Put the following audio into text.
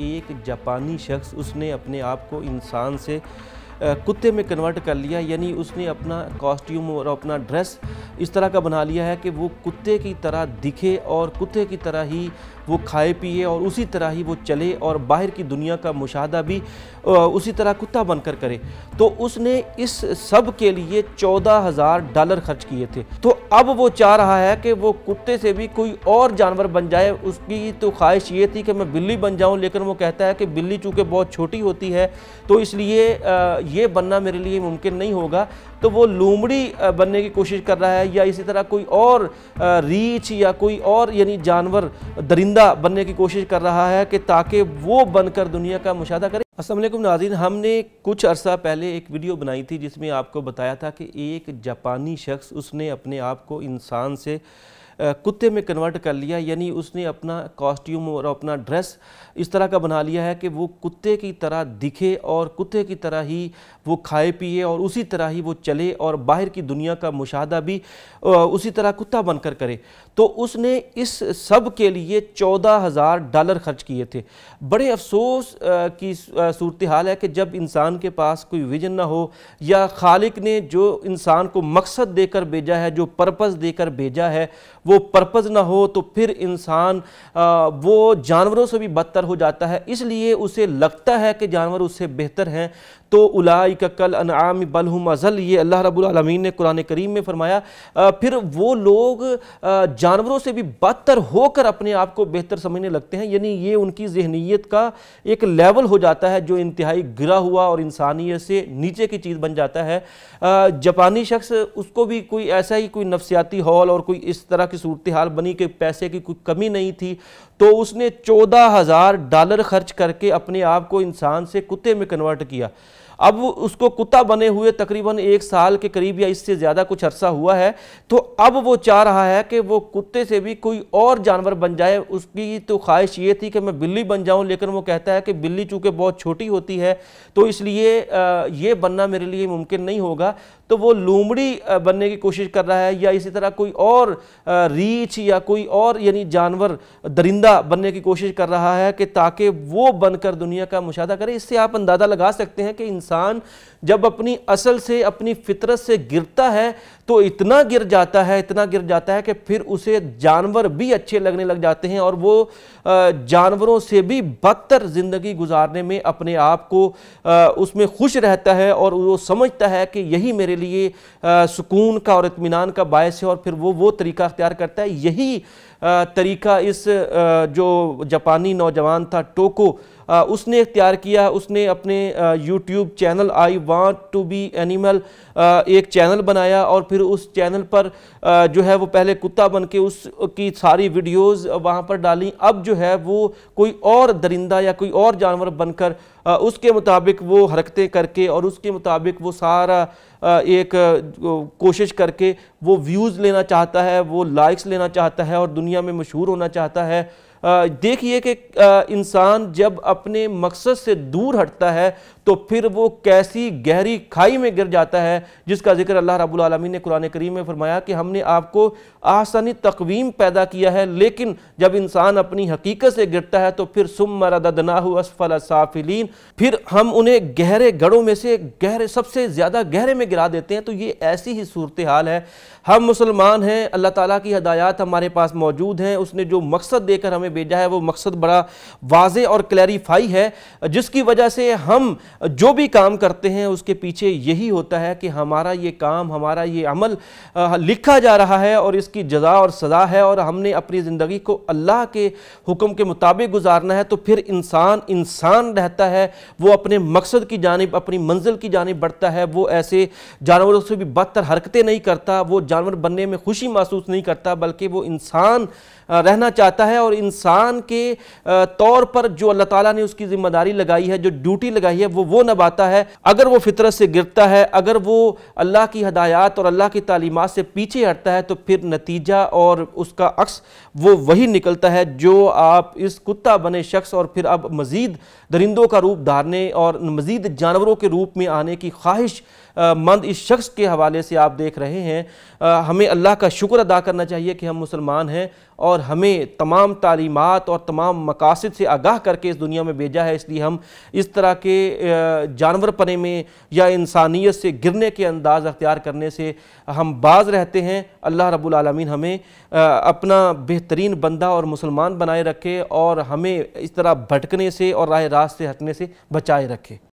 एक जापानी शख्स उसने अपने आप को इंसान से कुत्ते में कन्वर्ट कर लिया यानी उसने अपना कॉस्ट्यूम और अपना ड्रेस इस तरह का बना लिया है कि वो कुत्ते की तरह दिखे और कुत्ते की तरह ही वो खाए पिए और उसी तरह ही वो चले और बाहर की दुनिया का मुशाहदा भी उसी तरह कुत्ता बनकर करे तो उसने इस सब के लिए चौदह हज़ार डॉलर खर्च किए थे तो अब वो चाह रहा है कि वो कुत्ते से भी कोई और जानवर बन जाए उसकी तो ख्वाहिश ये थी कि मैं बिल्ली बन जाऊं लेकिन वो कहता है कि बिल्ली चूँकि बहुत छोटी होती है तो इसलिए ये बनना मेरे लिए मुमकिन नहीं होगा तो वो लूमड़ी बनने की कोशिश कर रहा है या इसी तरह कोई और रीछ या कोई और यानी जानवर दरिंदा बनने की कोशिश कर रहा है कि ताकि वो बनकर दुनिया का मुशाह करे असलम नाजीन हमने कुछ अरसा पहले एक वीडियो बनाई थी जिसमें आपको बताया था कि एक जापानी शख्स उसने अपने आप को इंसान से कुत्ते में कन्वर्ट कर लिया यानी उसने अपना कॉस्ट्यूम और अपना ड्रेस इस तरह का बना लिया है कि वो कुत्ते की तरह दिखे और कुत्ते की तरह ही वो खाए पिए और उसी तरह ही वो चले और बाहर की दुनिया का मुशाह भी उसी तरह कुत्ता बनकर करे तो उसने इस सब के लिए चौदह हज़ार डॉलर खर्च किए थे बड़े अफसोस की सूरत हाल है कि जब इंसान के पास कोई विजन ना हो या खालिक ने जो इंसान को मकसद देकर भेजा है जो पर्पज़ देकर भेजा है वो पर्पज़ ना हो तो फिर इंसान वो जानवरों से भी बदतर हो जाता है इसलिए उसे लगता है कि जानवर उससे बेहतर हैं तो उलाई कल अनाम बलहम अज़ल ये अल्लाह रबालमीन ने कुरान करीम में फ़रमाया फिर वो लोग जानवरों से भी बदतर होकर अपने आप को बेहतर समझने लगते हैं यानी ये उनकी जहनीत का एक लेवल हो जाता है जो इंतहाई गिरा हुआ और इंसानियत से नीचे की चीज़ बन जाता है जापानी शख्स उसको भी कोई ऐसा ही कोई नफसियाती हॉल और कोई इस तरह की सूरत हाल बनी कि पैसे की कोई कमी नहीं थी तो उसने चौदह हज़ार डॉलर खर्च करके अपने आप को इंसान से कुत्ते में कन्वर्ट किया अब उसको कुत्ता बने हुए तकरीबन एक साल के करीब या इससे ज़्यादा कुछ अरसा हुआ है तो अब वो चाह रहा है कि वो कुत्ते से भी कोई और जानवर बन जाए उसकी तो ख्वाहिश ये थी कि मैं बिल्ली बन जाऊँ लेकिन वो कहता है कि बिल्ली चूँकि बहुत छोटी होती है तो इसलिए ये बनना मेरे लिए मुमकिन नहीं होगा तो वो लूमड़ी बनने की कोशिश कर रहा है या इसी तरह कोई और रीछ या कोई और यानी जानवर दरिंदा बनने की कोशिश कर रहा है कि ताकि वो बनकर दुनिया का मुशाह करे इससे आप अंदाज़ा लगा सकते हैं कि इंसान जब अपनी असल से अपनी फितरत से गिरता है तो इतना गिर जाता है इतना गिर जाता है कि फिर उसे जानवर भी अच्छे लगने लग जाते हैं और वो जानवरों से भी बदतर ज़िंदगी गुजारने में अपने आप को उसमें खुश रहता है और वो समझता है कि यही मेरे लिए सुकून का और इतमान का बायस है और फिर वो वो तरीका अख्तियार करता है यही तरीका इस जो जापानी नौजवान था टोको उसने इख्तियार किया उसने अपने YouTube channel I want to be animal एक चैनल बनाया और फिर उस चैनल पर जो है वो पहले कुत्ता बन के उसकी सारी वीडियोस वहाँ पर डाली अब जो है वो कोई और दरिंदा या कोई और जानवर बनकर उसके मुताबिक वो हरकतें करके और उसके मुताबिक वो सारा एक कोशिश करके वो व्यूज़ लेना चाहता है वो लाइक्स लेना चाहता है और दुनिया में मशहूर होना चाहता है देखिए कि इंसान जब अपने मकसद से दूर हटता है तो फिर वो कैसी गहरी खाई में गिर जाता है जिसका जिक्र अल्लाह रब्बुल रबालमीन ने कुरान करीम में फरमाया कि हमने आपको आसानी तकवीम पैदा किया है लेकिन जब इंसान अपनी हकीकत से गिरता है तो फिर सुम रदना असफल साफिलीन फिर हम उन्हें गहरे गढ़ों में से गहरे सबसे ज़्यादा गहरे में गिरा देते हैं तो ये ऐसी ही सूरत हाल है हम मुसलमान हैं अल्लाह ताला की हदायत हमारे पास मौजूद हैं उसने जो मकसद देकर हमें में भेजा है वो मकसद बड़ा वाज और क्लैरिफाई है जिसकी वजह से हम जो भी काम करते हैं उसके पीछे यही होता है कि हमारा ये काम हमारा ये अमल लिखा जा रहा है और इसकी जजा और सज़ा है और हमने अपनी ज़िंदगी को अल्लाह के हुक्म के मुताबिक गुजारना है तो फिर इंसान इंसान रहता है वो अपने मकसद की जानब अपनी मंजिल की जानब बढ़ता है वो ऐसे जानवरों से भी बदतर हरकतें नहीं करता वो जानवर बनने में खुशी महसूस नहीं करता बल्कि वो इंसान रहना चाहता है और इंसान इंसान के तौर पर जो अल्लाह ताला ने उसकी जिम्मेदारी लगाई है जो ड्यूटी लगाई है वो वो नबाता है अगर वो फितरत से गिरता है अगर वो अल्लाह की हदायत और अल्लाह की तालीमत से पीछे हटता है तो फिर नतीजा और उसका अक्स वो वही निकलता है जो आप इस कुत्ता बने शख्स और फिर अब मज़ीद दरिंदों का रूप धारने और मज़ीद जानवरों के रूप में आने की ख्वाहिश मंद इस शख्स के हवाले से आप देख रहे हैं हमें अल्लाह का शुक्र अदा करना चाहिए कि हम मुसलमान हैं और हमें तमाम तालीमत और तमाम मकासद से आगाह करके इस दुनिया में भेजा है इसलिए हम इस तरह के जानवर पने में या इंसानियत से गिरने के अंदाज़ अख्तियार करने से हम बाज रहते हैं अल्लाह रब्बुल रबालमीन हमें अपना बेहतरीन बंदा और मुसलमान बनाए रखे और हमें इस तरह भटकने से और राह रास्त से हटने से बचाए रखे